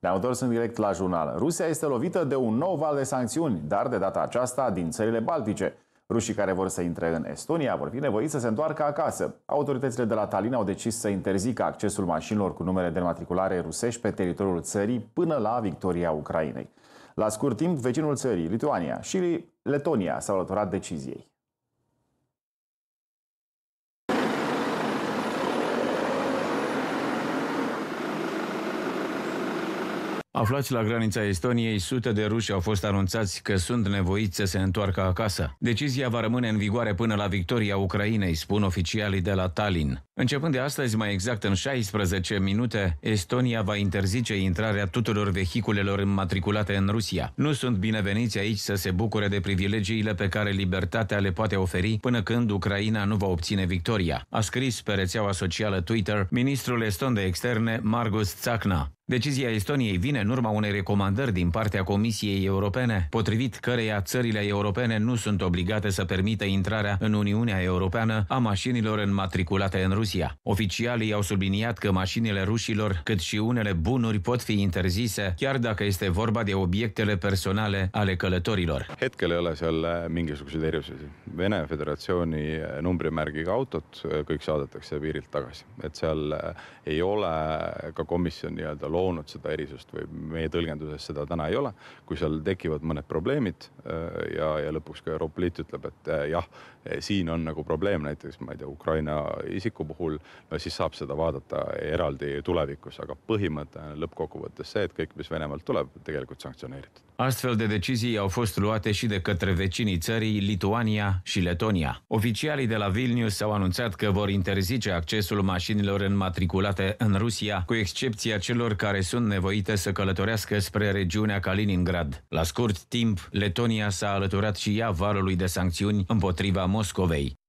Ne-am întors în direct la jurnal. Rusia este lovită de un nou val de sancțiuni, dar de data aceasta din țările Baltice. Rușii care vor să intre în Estonia vor fi nevoiți să se întoarcă acasă. Autoritățile de la Tallinn au decis să interzică accesul mașinilor cu numere de matriculare rusești pe teritoriul țării până la victoria Ucrainei. La scurt timp, vecinul țării, Lituania și Letonia s-au alăturat deciziei. Aflați la granița Estoniei, sute de ruși au fost anunțați că sunt nevoiți să se întoarcă acasă. Decizia va rămâne în vigoare până la victoria Ucrainei, spun oficialii de la Tallinn. Începând de astăzi, mai exact în 16 minute, Estonia va interzice intrarea tuturor vehiculelor înmatriculate în Rusia. Nu sunt bineveniți aici să se bucure de privilegiile pe care libertatea le poate oferi până când Ucraina nu va obține victoria, a scris pe rețeaua socială Twitter ministrul eston de externe Margus Tsakna. Decizia Estoniei vine în urma unei recomandări din partea Comisiei Europene, potrivit căreia țările europene nu sunt obligate să permită intrarea în Uniunea Europeană a mașinilor înmatriculate în Rusia. Oficialii au subliniat că mașinile rușilor, cât și unele bunuri, pot fi interzise, chiar dacă este vorba de obiectele personale ale călătorilor. Hetkel ei ole seal äh, mingisuguseid erisusi. Vene Föderatsiooni äh, numbrimärgiga autot äh, kõik saadetakse piirilt tagasi. Et seal ei ole ka komisjon nii-öelda loonud seda erisust või meie tõlgenduses seda täna ei ole. kui seal tekivad mõned probleemid äh, ja, ja lõpuks ka Euroopa Liit ütleb, et äh, jah, äh, siin on nagu probleem näiteks, ma ei tea, Ukraina isiku puhul, no siis saab seda vaadata eraldi tulevikus, aga põhimõte on lõppkokkuvõttes see, et kõik, mis Venemaalt tuleb, tegelikult sanktsioneeritud. astfel de decizii au fost luate și de către vecinii țării Lituania și Letonia. Oficialii de la Vilnius au anunțat că vor interzice accesul mașinilor înmatriculate în Rusia, cu excepția celor care care sunt nevoite să călătorească spre regiunea Kaliningrad. La scurt timp, Letonia s-a alăturat și ea varului de sancțiuni împotriva Moscovei.